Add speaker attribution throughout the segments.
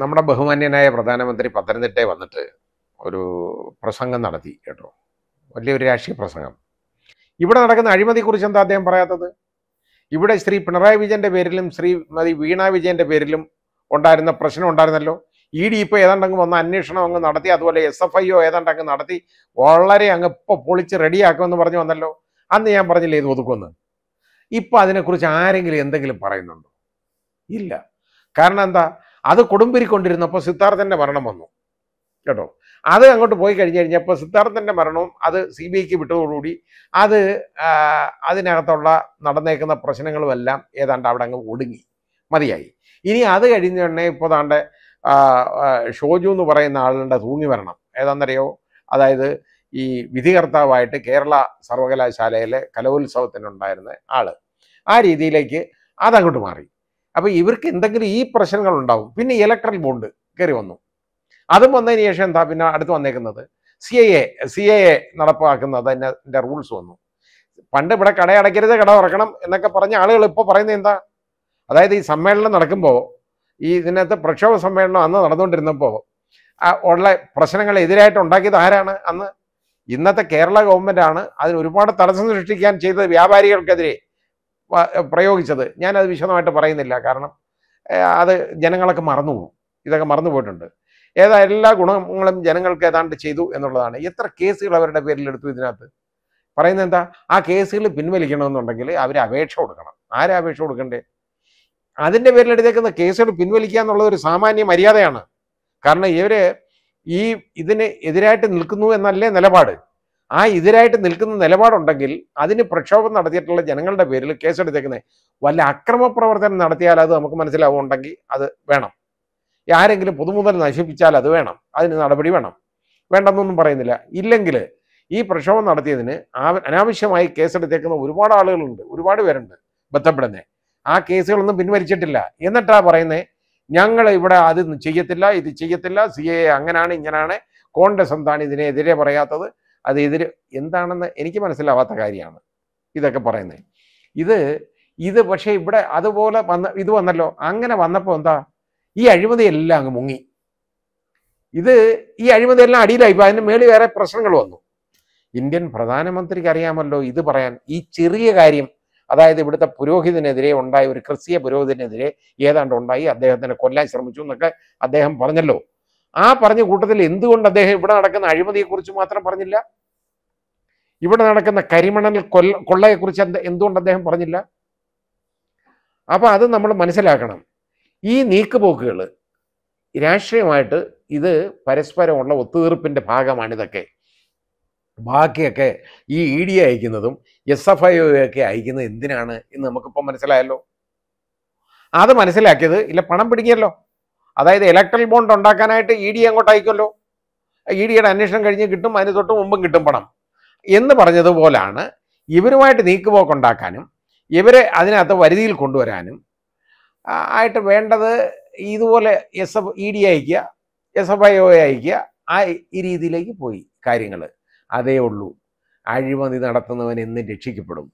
Speaker 1: നമ്മുടെ ബഹുമാന്യനായ പ്രധാനമന്ത്രി പത്തനംതിട്ടയിൽ വന്നിട്ട് ഒരു പ്രസംഗം നടത്തി കേട്ടോ വലിയൊരു രാഷ്ട്രീയ പ്രസംഗം ഇവിടെ നടക്കുന്ന അഴിമതിയെക്കുറിച്ച് എന്താ അദ്ദേഹം പറയാത്തത് ഇവിടെ ശ്രീ പിണറായി വിജയൻ്റെ പേരിലും ശ്രീമതി വീണ വിജയൻ്റെ പേരിലും ഉണ്ടായിരുന്ന പ്രശ്നം ഉണ്ടായിരുന്നല്ലോ ഇ ഡി ഇപ്പോൾ ഏതാണ്ടങ്ങ് വന്ന് വന്ന അന്വേഷണം അങ്ങ് നടത്തി അതുപോലെ എസ് എഫ് ഐ ഒ ഏതാണ്ട് അങ്ങ് നടത്തി വളരെ അങ്ങ് ഇപ്പോൾ പൊളിച്ച് റെഡിയാക്കുമെന്ന് പറഞ്ഞു വന്നല്ലോ അന്ന് ഞാൻ പറഞ്ഞില്ലേ ഇത് ഒതുക്കുമെന്ന് ഇപ്പം അതിനെക്കുറിച്ച് ആരെങ്കിലും എന്തെങ്കിലും പറയുന്നുണ്ടോ ഇല്ല കാരണം എന്താ അത് കൊടുമ്പിരിക്കൊണ്ടിരുന്നപ്പോൾ സിദ്ധാർത്ഥൻ്റെ മരണം വന്നു കേട്ടോ അത് അങ്ങോട്ട് പോയി കഴിഞ്ഞ് കഴിഞ്ഞപ്പോൾ സിദ്ധാർത്ഥൻ്റെ മരണവും അത് സി ബി ഐക്ക് വിട്ടതോടുകൂടി അത് അതിനകത്തുള്ള നടന്നേക്കുന്ന പ്രശ്നങ്ങളുമെല്ലാം ഏതാണ്ട് അവിടെ അങ്ങ് ഒടുങ്ങി മതിയായി ഇനി അത് കഴിഞ്ഞ ഉടനെ ഇപ്പോൾ താണ്ട് ഷോജു എന്ന് പറയുന്ന ആളുടെ തൂങ്ങി വരണം ഏതാണെന്നറിയോ അതായത് ഈ വിധികർത്താവായിട്ട് കേരള സർവകലാശാലയിലെ കലോത്സവത്തിനുണ്ടായിരുന്ന ആള് ആ രീതിയിലേക്ക് അതങ്ങോട്ട് മാറി അപ്പോൾ ഇവർക്ക് എന്തെങ്കിലും ഈ പ്രശ്നങ്ങൾ ഉണ്ടാവും പിന്നെ ഇലക്ട്രൽ ബോണ്ട് കയറി വന്നു അതും വന്നതിന് ശേഷം എന്താ പിന്നെ അടുത്ത് വന്നേക്കുന്നത് C I A C I A നടപ്പാക്കുന്നത് അതിൻ്റെ റൂൾസ് വന്നു പണ്ട് ഇവിടെ കട അടയ്ക്കരുത് കട തുറക്കണം എന്നൊക്കെ പറഞ്ഞ ആളുകൾ ഇപ്പോൾ പറയുന്നത് എന്താ അതായത് ഈ സമ്മേളനം നടക്കുമ്പോൾ ഈ ഇതിനകത്ത് പ്രക്ഷോഭ സമ്മേളനം അന്ന് നടന്നുകൊണ്ടിരുന്നപ്പോൾ ഉള്ള പ്രശ്നങ്ങൾ എതിരായിട്ട് ഉണ്ടാക്കിയത് ആരാണ് അന്ന് ഇന്നത്തെ കേരള ആണ് അതിന് ഒരുപാട് തടസ്സം സൃഷ്ടിക്കാൻ ചെയ്തത് വ്യാപാരികൾക്കെതിരെ പ്രയോഗിച്ചത് ഞാനത് വിശദമായിട്ട് പറയുന്നില്ല കാരണം അത് ജനങ്ങളൊക്കെ മറന്നുപോകും ഇതൊക്കെ മറന്നു പോയിട്ടുണ്ട് ഏതാ എല്ലാ ഗുണങ്ങളും ജനങ്ങൾക്ക് ഏതാണ്ട് ചെയ്തു എന്നുള്ളതാണ് എത്ര കേസുകൾ അവരുടെ പേരിൽ എടുത്തു ഇതിനകത്ത് പറയുന്നത് എന്താ ആ കേസുകൾ പിൻവലിക്കണമെന്നുണ്ടെങ്കിൽ അവർ അപേക്ഷ കൊടുക്കണം ആരെ അപേക്ഷ കൊടുക്കണ്ടേ അതിൻ്റെ പേരിൽ എടുത്തേക്കുന്ന കേസുകൾ പിൻവലിക്കുക എന്നുള്ളത് ഒരു സാമാന്യ മര്യാദയാണ് കാരണം ഇവർ ഈ ഇതിന് എതിരായിട്ട് നിൽക്കുന്നു എന്നല്ലേ നിലപാട് ആ എതിരായിട്ട് നിൽക്കുന്ന നിലപാടുണ്ടെങ്കിൽ അതിന് പ്രക്ഷോഭം നടത്തിയിട്ടുള്ള ജനങ്ങളുടെ പേരിൽ കേസെടുത്തേക്കുന്നത് വല്ല അക്രമ പ്രവർത്തനം നടത്തിയാൽ അത് നമുക്ക് മനസ്സിലാവുണ്ടെങ്കിൽ അത് വേണം ആരെങ്കിലും പുതുമുതൽ നശിപ്പിച്ചാൽ അത് വേണം അതിന് നടപടി വേണം വേണ്ടെന്നൊന്നും പറയുന്നില്ല ഇല്ലെങ്കിൽ ഈ പ്രക്ഷോഭം നടത്തിയതിന് അനാവശ്യമായി കേസെടുത്തേക്കുന്ന ഒരുപാട് ആളുകളുണ്ട് ഒരുപാട് പേരുണ്ട് ബന്ധപ്പെടുന്നത് ആ കേസുകളൊന്നും പിൻവലിച്ചിട്ടില്ല എന്നിട്ടാ പറയുന്നത് ഞങ്ങൾ ഇവിടെ അത് ചെയ്യത്തില്ല ഇത് ചെയ്യത്തില്ല സി എ അങ്ങനാണ് ഇങ്ങനാണ് കോൺഗ്രസ് എന്താണ് ഇതിനെതിരെ പറയാത്തത് അത് എതിര് എന്താണെന്ന് എനിക്ക് മനസ്സിലാവാത്ത കാര്യമാണ് ഇതൊക്കെ പറയുന്നത് ഇത് ഇത് പക്ഷേ ഇവിടെ അതുപോലെ വന്ന ഇത് വന്നല്ലോ അങ്ങനെ വന്നപ്പോൾ എന്താ ഈ അഴിമതി എല്ലാം അങ്ങ് മുങ്ങി ഇത് ഈ അഴിമതി എല്ലാം അടിയിലായി അതിന് മേളിൽ വേറെ പ്രശ്നങ്ങൾ വന്നു ഇന്ത്യൻ പ്രധാനമന്ത്രിക്ക് അറിയാമല്ലോ ഇത് പറയാൻ ഈ ചെറിയ കാര്യം അതായത് ഇവിടുത്തെ പുരോഹിതനെതിരെ ഉണ്ടായ ഒരു ക്രിസ്തീയ പുരോഹിതനെതിരെ ഏതാണ്ട് ഉണ്ടായി അദ്ദേഹത്തിനെ കൊല്ലാൻ ശ്രമിച്ചു എന്നൊക്കെ അദ്ദേഹം പറഞ്ഞല്ലോ ആ പറഞ്ഞ കൂട്ടത്തിൽ എന്തുകൊണ്ട് അദ്ദേഹം ഇവിടെ നടക്കുന്ന അഴിമതിയെക്കുറിച്ച് മാത്രം പറഞ്ഞില്ല ഇവിടെ നടക്കുന്ന കരിമണൽ കൊല്ല കൊള്ളയെക്കുറിച്ച് എന്തുകൊണ്ട് അദ്ദേഹം പറഞ്ഞില്ല അപ്പോൾ അത് നമ്മൾ മനസ്സിലാക്കണം ഈ നീക്കുപോക്കുകൾ രാഷ്ട്രീയമായിട്ട് ഇത് പരസ്പരമുള്ള ഒത്തുതീർപ്പിൻ്റെ ഭാഗമാണ് ഇതൊക്കെ ബാക്കിയൊക്കെ ഈ ഇ ഡി അയക്കുന്നതും എസ് എഫ് ഐ ഒക്കെ അയക്കുന്നത് എന്തിനാണ് എന്ന് നമുക്കിപ്പോൾ മനസ്സിലായല്ലോ അത് മനസ്സിലാക്കിയത് ഇല്ല പണം പിടിക്കല്ലോ അതായത് ഇലക്ട്രൽ ബോണ്ട് ഉണ്ടാക്കാനായിട്ട് ഇ e ഡി അങ്ങോട്ട് അയക്കുമല്ലോ ഇ e ഡിയുടെ അന്വേഷണം കഴിഞ്ഞ് കിട്ടും അതിന് തൊട്ട് മുമ്പും കിട്ടും പണം എന്ന് പറഞ്ഞതുപോലാണ് ഇവരുമായിട്ട് ഉണ്ടാക്കാനും ഇവരെ അതിനകത്ത് വരുതിയിൽ കൊണ്ടുവരാനും ആയിട്ട് വേണ്ടത് ഇതുപോലെ എസ് എഫ് ഇ ഡി അയക്കുക എസ് എഫ് ഐ ഒ അയക്കുക ആ ഈ രീതിയിലേക്ക് പോയി കാര്യങ്ങൾ അതേ ഉള്ളൂ അഴിമതി നടത്തുന്നവൻ എന്നും രക്ഷിക്കപ്പെടും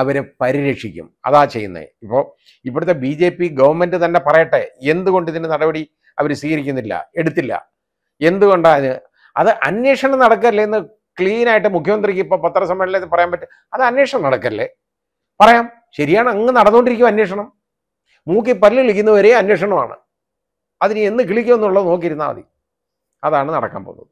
Speaker 1: അവരെ പരിരക്ഷിക്കും അതാ ചെയ്യുന്നത് ഇപ്പോൾ ഇവിടുത്തെ ബി ജെ പി ഗവൺമെൻറ് തന്നെ പറയട്ടെ എന്തുകൊണ്ട് ഇതിൻ്റെ നടപടി അവർ സ്വീകരിക്കുന്നില്ല എടുത്തില്ല എന്തുകൊണ്ടാണ് അത് അന്വേഷണം നടക്കല്ലേ എന്ന് ക്ലീനായിട്ട് മുഖ്യമന്ത്രിക്ക് ഇപ്പോൾ പത്രസമ്മേളനത്തിൽ പറയാൻ പറ്റും അത് അന്വേഷണം നടക്കല്ലേ പറയാം ശരിയാണ് അങ്ങ് നടന്നുകൊണ്ടിരിക്കും അന്വേഷണം മൂക്കി പല്ലിളിക്കുന്നവരെ അന്വേഷണമാണ് അതിന് എന്ന് കിളിക്കുമെന്നുള്ളത് നോക്കിയിരുന്നാൽ മതി അതാണ് നടക്കാൻ പോകുന്നത്